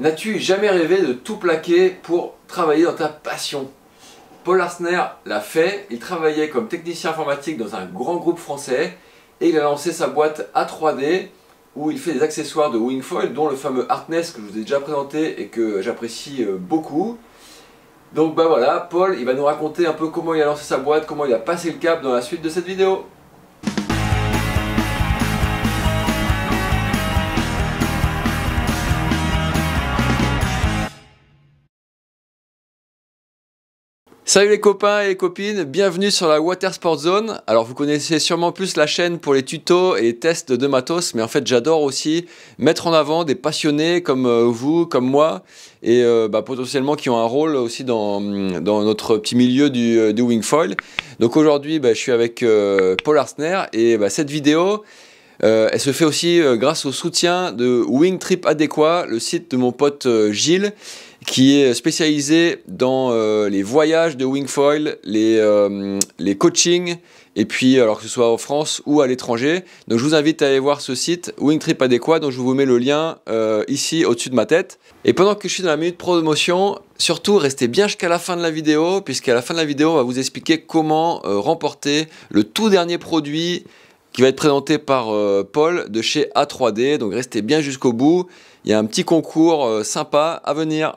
N'as-tu jamais rêvé de tout plaquer pour travailler dans ta passion Paul Arsner l'a fait, il travaillait comme technicien informatique dans un grand groupe français et il a lancé sa boîte A3D où il fait des accessoires de wingfoil dont le fameux Artness que je vous ai déjà présenté et que j'apprécie euh, beaucoup. Donc bah voilà, Paul, il va nous raconter un peu comment il a lancé sa boîte, comment il a passé le cap dans la suite de cette vidéo. Salut les copains et les copines, bienvenue sur la Water Zone. Alors vous connaissez sûrement plus la chaîne pour les tutos et les tests de matos, mais en fait j'adore aussi mettre en avant des passionnés comme euh, vous, comme moi, et euh, bah, potentiellement qui ont un rôle aussi dans, mm, notre petit milieu du, euh, du Donc aujourd'hui bah, je suis avec Paul Arsner et bah, cette vidéo... elle se fait aussi grâce au soutien de Wing Trip Adéquat, le site de mon pote Gilles, qui est spécialisé dans euh, les voyages de Wingfoil, les, euh, les coachings, et puis alors que ce soit en France ou à l'étranger. Donc je vous invite à aller voir ce site Wingtrip Adéquat, dont je vous mets le lien euh, ici au-dessus de ma tête. Et pendant que je suis dans la minute promotion, surtout restez bien jusqu'à la fin de la vidéo, puisqu'à la fin de la vidéo, on va vous expliquer comment remporter le tout dernier produit qui va être présenté par Paul de chez A3D. Donc restez bien jusqu'au bout. Il y a un petit concours sympa à venir.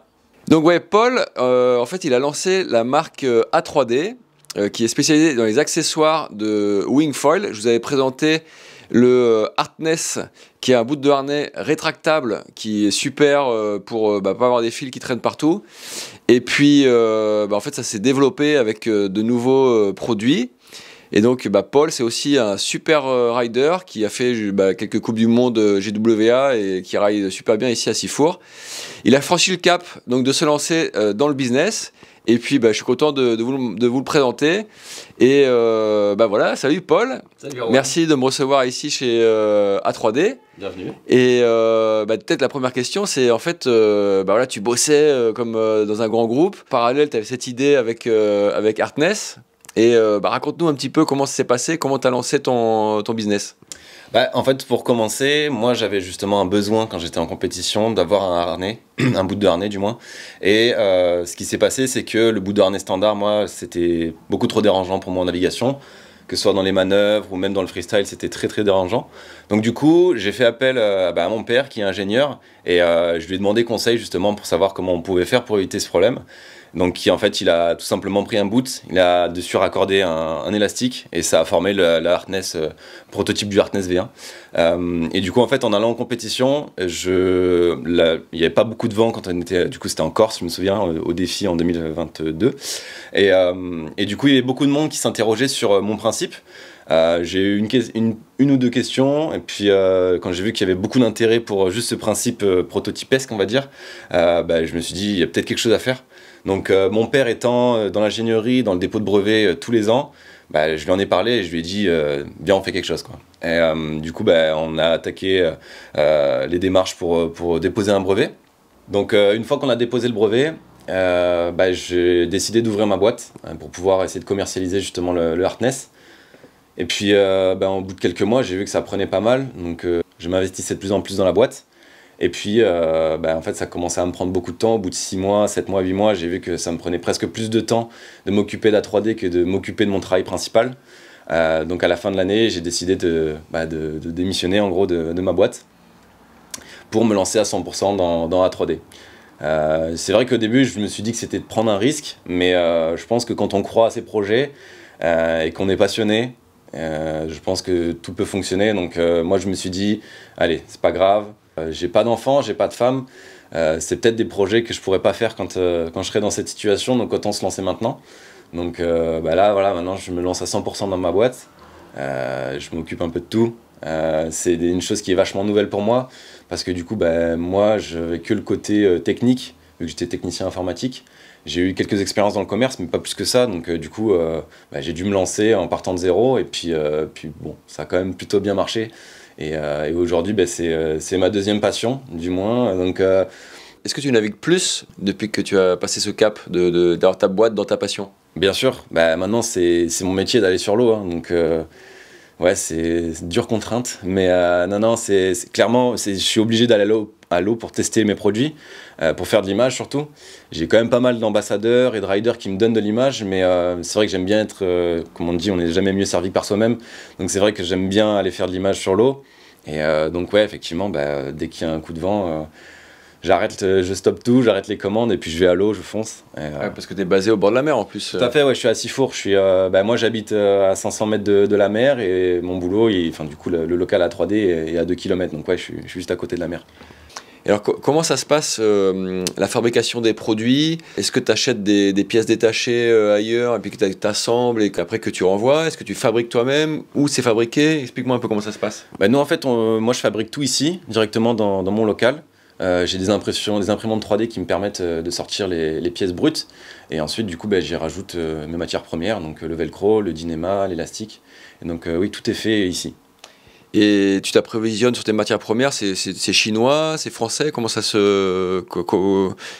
Donc ouais, Paul, euh, en fait, il a lancé la marque euh, A3D, euh, qui est spécialisée dans les accessoires de wingfoil, Je vous avais présenté le Artness qui est un bout de harnais rétractable, qui est super pour bah, pas avoir des fils qui traînent partout. Et puis, bah, en fait, ça s'est développé avec de nouveaux produits. Et donc, bah, Paul, c'est aussi un super euh, rider qui a fait bah, quelques Coupes du Monde euh, GWA et qui ride super bien ici à Sifour. Il a franchi le cap donc de se lancer euh, dans le business. Et puis, bah, je suis content de, vous, le présenter. Et voilà, salut Paul. Salut, Merci de me recevoir ici chez A3D. Bienvenue. Et peut-être la première question, c'est en fait, tu bossais comme dans un grand groupe. Parallèle, tu avais cette idée avec, avec Artness. Et euh, bah, raconte-nous un petit peu comment ça s'est passé, comment tu as lancé ton, business. Bah, en fait, pour commencer, moi j'avais justement un besoin quand j'étais en compétition d'avoir un harnais, un bout de harnais du moins. Et euh, ce qui s'est passé, c'est que le bout de harnais standard, moi, c'était beaucoup trop dérangeant pour mon navigation que ce soit dans les manœuvres ou même dans le freestyle, c'était très très dérangeant. Donc du coup, j'ai fait appel euh, bah, à mon père qui est ingénieur et euh, je lui ai demandé conseil justement pour savoir comment on pouvait faire pour éviter ce problème. Donc qui en fait, il a tout simplement pris un boot, il a dessus raccordé un, élastique et ça a formé le, euh, prototype du harness V1. et du coup, en fait, en allant en compétition, je, il n'y avait pas beaucoup de vent quand on était, du coup, c'était en Corse, je me souviens, au défi en 2022. Et, et du coup, il y avait beaucoup de monde qui s'interrogeait sur mon principe principe. Euh, j'ai eu une, une, ou deux questions, et puis euh, quand j'ai vu qu'il y avait beaucoup d'intérêt pour euh, juste ce principe prototypesque, on va dire, bah, je me suis dit, il y a peut-être quelque chose à faire. Donc mon père étant dans l'ingénierie, dans le dépôt de brevets tous les ans, bah, je lui en ai parlé et je lui ai dit, viens, on fait quelque chose. Quoi. Et du coup, bah, on a attaqué les démarches pour, déposer un brevet. Donc une fois qu'on a déposé le brevet, j'ai décidé d'ouvrir ma boîte hein, pour pouvoir essayer de commercialiser justement le, le et puis, euh, ben, au bout de quelques mois, j'ai vu que ça prenait pas mal. Donc, euh, je m'investissais de plus en plus dans la boîte. Et puis, euh, ben, en fait, ça commençait à me prendre beaucoup de temps. Au bout de 6 mois, 7 mois, 8 mois, j'ai vu que ça me prenait presque plus de temps de m'occuper de la 3D que de m'occuper de mon travail principal. donc, à la fin de l'année, j'ai décidé de, ben, de, démissionner, en gros, de, ma boîte pour me lancer à 100% dans, dans la 3D. c'est vrai qu'au début, je me suis dit que c'était de prendre un risque, mais je pense que quand on croit à ses projets et qu'on est passionné, euh, je pense que tout peut fonctionner. Donc euh, moi, je me suis dit, allez, c'est pas grave. Euh, j'ai pas d'enfants, j'ai pas de femme. c'est peut-être des projets que je pourrais pas faire quand, quand je serai dans cette situation. Donc autant se lancer maintenant. Donc bah là, voilà, maintenant je me lance à 100% dans ma boîte. je m'occupe un peu de tout. c'est une chose qui est vachement nouvelle pour moi parce que du coup, bah, moi, je que le côté technique vu que j'étais technicien informatique. J'ai eu quelques expériences dans le commerce, mais pas plus que ça. Donc, euh, du coup, euh, bah, j'ai dû me lancer en partant de zéro. Et puis, euh, puis, bon, ça a quand même plutôt bien marché. Et, aujourd'hui, bah, c'est ma deuxième passion, du moins. Donc, est-ce que tu navigues plus depuis que tu as passé ce cap de, d'avoir ta boîte dans ta passion Bien sûr. Bah, maintenant, c'est, mon métier d'aller sur l'eau. Hein. donc, ouais, c'est dure contrainte. Mais non, non, c'est clairement, je suis obligé d'aller à l'eau à l'eau pour tester mes produits, euh, pour faire de l'image surtout. J'ai quand même pas mal d'ambassadeurs et de riders qui me donnent de l'image, mais euh, c'est vrai que j'aime bien être, euh, comme on dit, on n'est jamais mieux servi que par soi-même. Donc c'est vrai que j'aime bien aller faire de l'image sur l'eau. Et donc ouais, effectivement, bah, dès qu'il y a un coup de vent, j'arrête, je stoppe tout, j'arrête les commandes et puis je vais à l'eau, je fonce. ouais, parce que tu es basé au bord de la mer en plus. Tout à fait, ouais, je suis à Sifour. Je suis, bah, moi j'habite à 500 mètres de, la mer et mon boulot, enfin du coup le, local à 3D est, à 2 km. Donc ouais, je suis juste à côté de la mer alors, comment ça se passe, euh, la fabrication des produits Est-ce que tu achètes des, pièces détachées euh, ailleurs et puis que tu assembles et qu'après que tu renvoies Est-ce que tu fabriques toi-même Où c'est fabriqué Explique-moi un peu comment ça se passe. Ben nous, en fait, moi, je fabrique tout ici, directement dans, mon local. Euh, j'ai des impressions, des imprimantes 3D qui me permettent de sortir les, pièces brutes. Et ensuite, du coup, bah, j'y rajoute mes matières premières, donc le velcro, le dynéma, l'élastique. donc, oui, tout est fait ici. Et tu t'approvisionnes sur tes matières premières, c'est chinois, c'est français Comment ça se.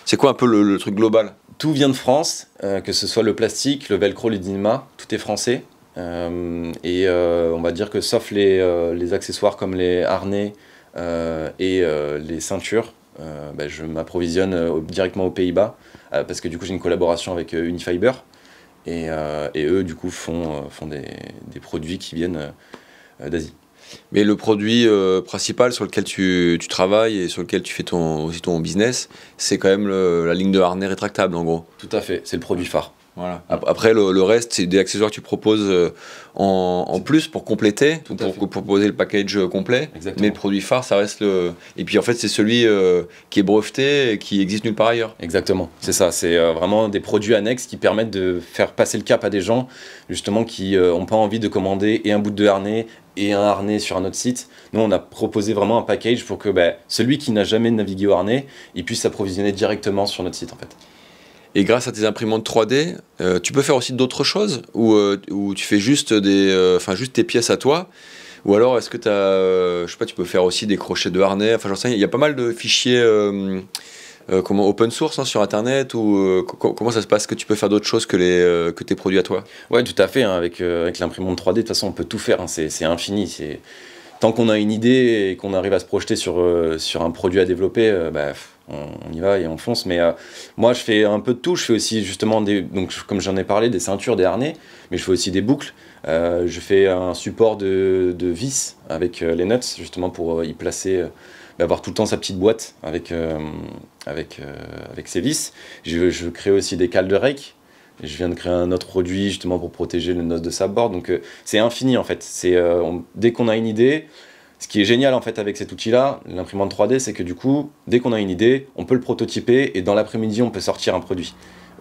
C'est quoi un peu le, truc global Tout vient de France, euh, que ce soit le plastique, le velcro, le dynama, tout est français. Euh, et euh, on va dire que sauf les, les accessoires comme les harnais et les ceintures, ben, je m'approvisionne directement aux Pays-Bas, parce que du coup j'ai une collaboration avec Unifiber. Et, eux, du coup, font, des produits qui viennent d'Asie. Mais le produit euh, principal sur lequel tu, tu, travailles et sur lequel tu fais ton, aussi ton business, c'est quand même la ligne de harnais rétractable en gros. Tout à fait, c'est le produit phare. Voilà. Après, le, reste, c'est des accessoires que tu proposes euh, en, en plus pour compléter, pour, proposer le package euh, complet. Mais le produit phare, ça reste le. Et puis en fait, c'est celui qui est breveté et qui existe nulle part ailleurs. Exactement, c'est ça. C'est vraiment des produits annexes qui permettent de faire passer le cap à des gens, justement, qui n'ont pas envie de commander et un bout de harnais et un harnais sur un autre site. Nous, on a proposé vraiment un package pour que bah, celui qui n'a jamais navigué au harnais, il puisse s'approvisionner directement sur notre site en fait. Et grâce à tes imprimantes 3D, euh, tu peux faire aussi d'autres choses ou, euh, ou, tu fais juste, des, euh, juste tes pièces à toi ou alors est-ce que tu as, je sais pas, tu peux faire aussi des crochets de harnais, enfin j'en sais, il y a pas mal de fichiers euh, comment open source hein, sur internet ou euh, comment ça se passe que tu peux faire d'autres choses que les euh, que tes produits à toi ouais tout à fait hein, avec avec l'imprimante 3D de toute façon on peut tout faire hein, c'est infini c'est tant qu'on a une idée et qu'on arrive à se projeter sur sur un produit à développer bah, on, y va et on fonce mais moi je fais un peu de tout je fais aussi justement donc comme j'en ai parlé des ceintures des harnais mais je fais aussi des boucles je fais un support de, de vis avec les nuts justement pour y placer avoir tout le temps sa petite boîte avec, euh, avec, euh, avec ses vis. Je, je, crée aussi des cales de rake. Je viens de créer un autre produit justement pour protéger le noce de sa board. Donc euh, c'est infini en fait. C'est dès qu'on a une idée, ce qui est génial en fait avec cet outil-là, l'imprimante 3D, c'est que du coup, dès qu'on a une idée, on peut le prototyper et dans l'après-midi, on peut sortir un produit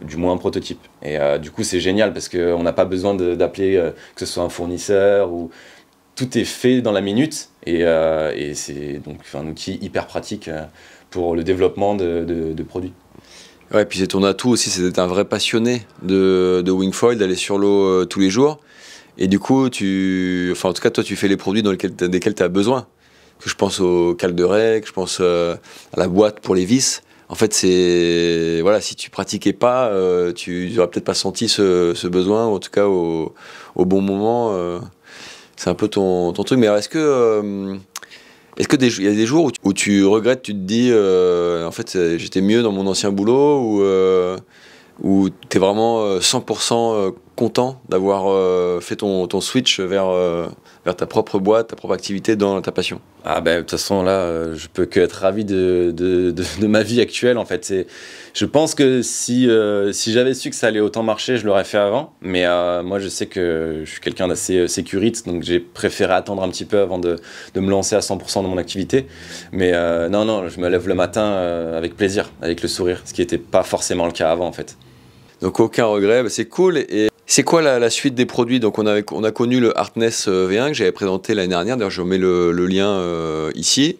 du moins un prototype. Et du coup, c'est génial parce qu'on n'a pas besoin d'appeler que ce soit un fournisseur ou tout est fait dans la minute et, euh, c'est donc un outil hyper pratique euh, pour le développement de, produits. Ouais, et puis c'est ton atout aussi, c'est d'être un vrai passionné de, de Wingfoil, d'aller sur l'eau euh, tous les jours. Et du coup, tu, enfin, en tout cas, toi, tu fais les produits dans lesquels desquels tu as besoin. Que je pense au cal de que je pense à la boîte pour les vis. En fait, c'est voilà, si tu pratiquais pas, tu n'aurais peut-être pas senti ce, besoin, en tout cas au, au bon moment. C'est un peu ton, truc. Mais est-ce que. Euh, est-ce qu'il y a des jours où tu, regrettes, tu te dis, euh, en fait, euh, j'étais mieux dans mon ancien boulot, ou où tu es vraiment 100% content d'avoir fait ton, ton, switch vers vers ta propre boîte, ta propre activité dans ta passion Ah ben de toute façon là, euh, je peux que être ravi de, ma vie actuelle en fait. C'est, Je pense que si, euh, si j'avais su que ça allait autant marcher, je l'aurais fait avant. Mais euh, moi je sais que je suis quelqu'un d'assez sécuriste, donc j'ai préféré attendre un petit peu avant de, me lancer à 100% dans mon activité. Mais non, non, je me lève le matin avec plaisir, avec le sourire, ce qui n'était pas forcément le cas avant en fait. Donc aucun regret, bah, c'est cool. Et c'est quoi la, suite des produits Donc on a, connu le Artness euh, V1 que j'avais présenté l'année dernière. D'ailleurs, je mets le, lien euh, ici.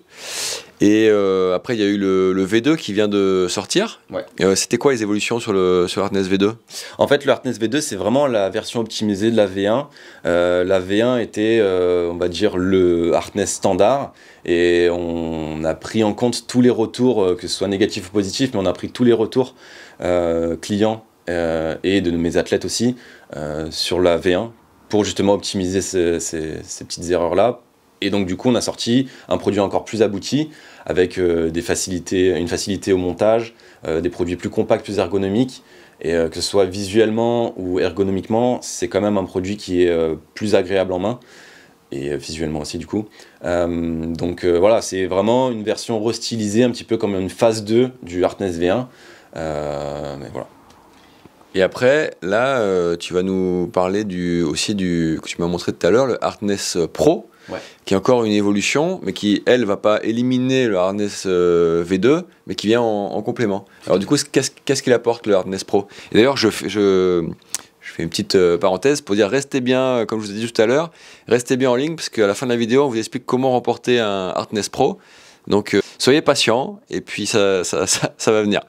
Et euh, après, il y a eu le, V2 qui vient de sortir. Ouais. C'était quoi les évolutions sur le, sur V2 En fait, le Artness V2, c'est vraiment la version optimisée de la V1. la V1 était, on va dire, le Artness standard. Et on a pris en compte tous les retours, que ce soit négatif ou positif, mais on a pris tous les retours clients euh, et de mes athlètes aussi euh, sur la V1 pour justement optimiser ces, petites erreurs-là. Et donc du coup, on a sorti un produit encore plus abouti avec euh, des facilités, une facilité au montage, des produits plus compacts, plus ergonomiques. Et que ce soit visuellement ou ergonomiquement, c'est quand même un produit qui est plus agréable en main et visuellement aussi du coup. donc voilà, c'est vraiment une version restylisée, un petit peu comme une phase 2 du Hartness V1. mais voilà. Et après, là, euh, tu vas nous parler du, aussi du que tu m'as montré tout à l'heure, le Hardness euh, Pro, qui est encore une évolution, mais qui, elle, va pas éliminer le Hardness euh, V2, mais qui vient en, complément. Alors du coup, qu'est-ce qu'il apporte le Hardness Pro Et d'ailleurs, je, je, je fais une petite parenthèse pour dire restez bien, comme je vous ai dit tout à l'heure, restez bien en ligne, parce qu'à la fin de la vidéo, on vous explique comment remporter un Hardness Pro. Donc soyez patient et puis ça, va venir.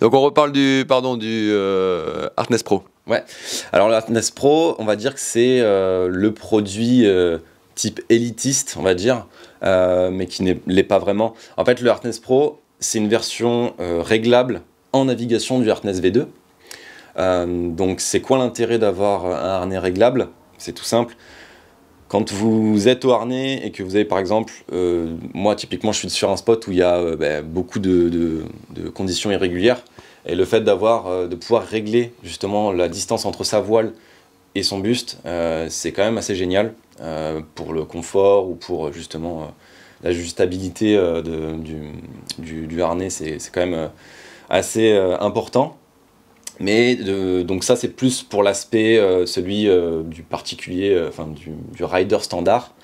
Donc on reparle du, pardon, du euh, Pro. Ouais, alors le Harness Pro, on va dire que c'est euh, le produit euh, type élitiste, on va dire, mais qui n'est, l'est pas vraiment. En fait, le Artness Pro, c'est une version réglable en navigation du Artness V2. donc c'est quoi l'intérêt d'avoir un harnais réglable C'est tout simple. Quand vous êtes au harnais et que vous avez par exemple, euh, moi typiquement je suis sur un spot où il y a euh, ben, beaucoup de, conditions irrégulières et le fait d'avoir, euh, de pouvoir régler justement la distance entre sa voile et son buste, c'est quand même assez génial pour le confort ou pour justement l'ajustabilité du, du, harnais, c'est quand même assez important. Mais donc ça, c'est plus pour l'aspect, euh, celui euh, du particulier, euh, enfin du, rider standard.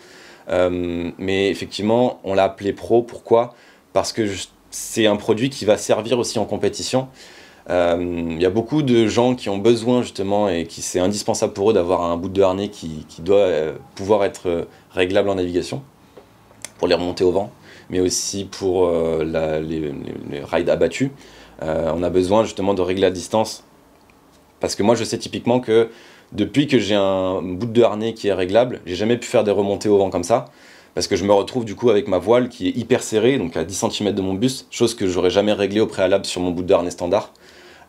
mais effectivement, on l'a appelé pro. Pourquoi Parce que c'est un produit qui va servir aussi en compétition. Il y a beaucoup de gens qui ont besoin justement et qui c'est indispensable pour eux d'avoir un bout de harnais qui, doit pouvoir être réglable en navigation pour les remonter au vent, mais aussi pour les, les rides abattus. Euh, on a besoin justement de régler la distance. Parce que moi, je sais typiquement que depuis que j'ai un bout de harnais qui est réglable, j'ai jamais pu faire des remontées au vent comme ça. Parce que je me retrouve du coup avec ma voile qui est hyper serrée, donc à 10 cm de mon bus, chose que j'aurais jamais réglée au préalable sur mon bout de harnais standard.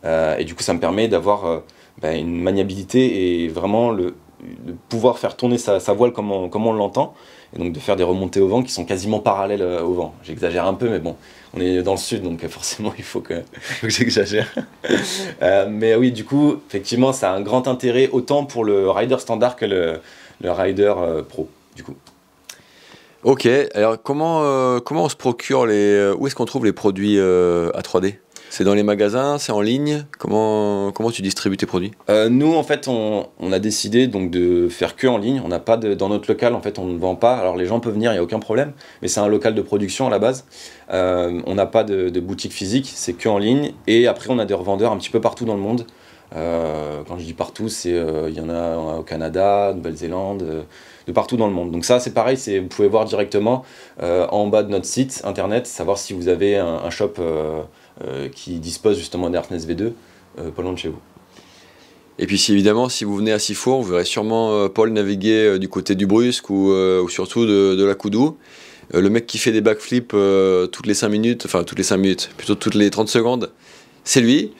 Euh, et du coup, ça me permet d'avoir euh, ben, une maniabilité et vraiment le, de pouvoir faire tourner sa, voile comme on, l'entend, et donc de faire des remontées au vent qui sont quasiment parallèles euh, au vent. J'exagère un peu, mais bon, on est dans le sud, donc euh, forcément il faut que, j'exagère. Euh, mais oui, du coup, effectivement, ça a un grand intérêt autant pour le rider standard que le, rider pro, du coup. Ok, alors comment, comment on se procure les... où est-ce qu'on trouve les produits à 3D c'est dans les magasins, c'est en ligne. Comment, comment tu distribues tes produits euh, Nous, en fait, on, a décidé donc de faire que en ligne. On n'a pas de, dans notre local, en fait, on ne vend pas. Alors les gens peuvent venir, il n'y a aucun problème. Mais c'est un local de production à la base. Euh, on n'a pas de, boutique physique, c'est que en ligne. Et après, on a des revendeurs un petit peu partout dans le monde. Euh, quand je dis partout, c'est il y en a au Canada, Nouvelle-Zélande, de partout dans le monde. Donc ça, c'est pareil, vous pouvez voir directement en bas de notre site internet, savoir si vous avez un shop. Euh, qui dispose justement d'un V2 euh, pas loin de chez vous. Et puis évidemment, si vous venez à Sifour, vous verrez sûrement euh, Paul naviguer du côté du Brusque ou, ou surtout de, la Coudou. le mec qui fait des backflips toutes les 5 minutes, enfin toutes les 5 minutes, plutôt toutes les 30 secondes, c'est lui.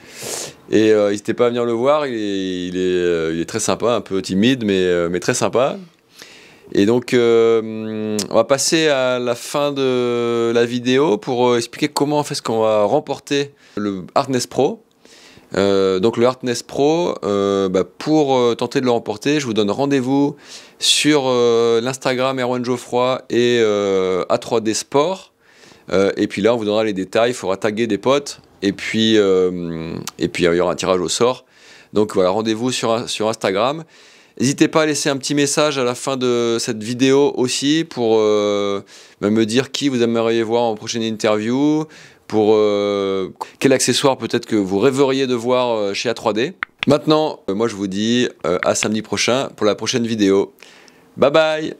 Et il n'hésitez pas à venir le voir, il est, il, est, il est, très sympa, un peu timide, mais, mais très sympa. Et donc, euh, on va passer à la fin de la vidéo pour euh, expliquer comment on fait, ce qu'on va remporter le Hardness Pro. Euh, donc le Hardness Pro, bah, pour tenter de le remporter, je vous donne rendez-vous sur l'Instagram Erwan Geoffroy et A3D Sport. et puis là, on vous donnera les détails, il faudra taguer des potes, et puis, et puis il y aura un tirage au sort. Donc voilà, rendez-vous sur, sur Instagram. N'hésitez pas à laisser un petit message à la fin de cette vidéo aussi pour euh, bah, me dire qui vous aimeriez voir en prochaine interview, pour euh, quel accessoire peut-être que vous rêveriez de voir euh, chez A3D. Maintenant, moi je vous dis à samedi prochain pour la prochaine vidéo. Bye bye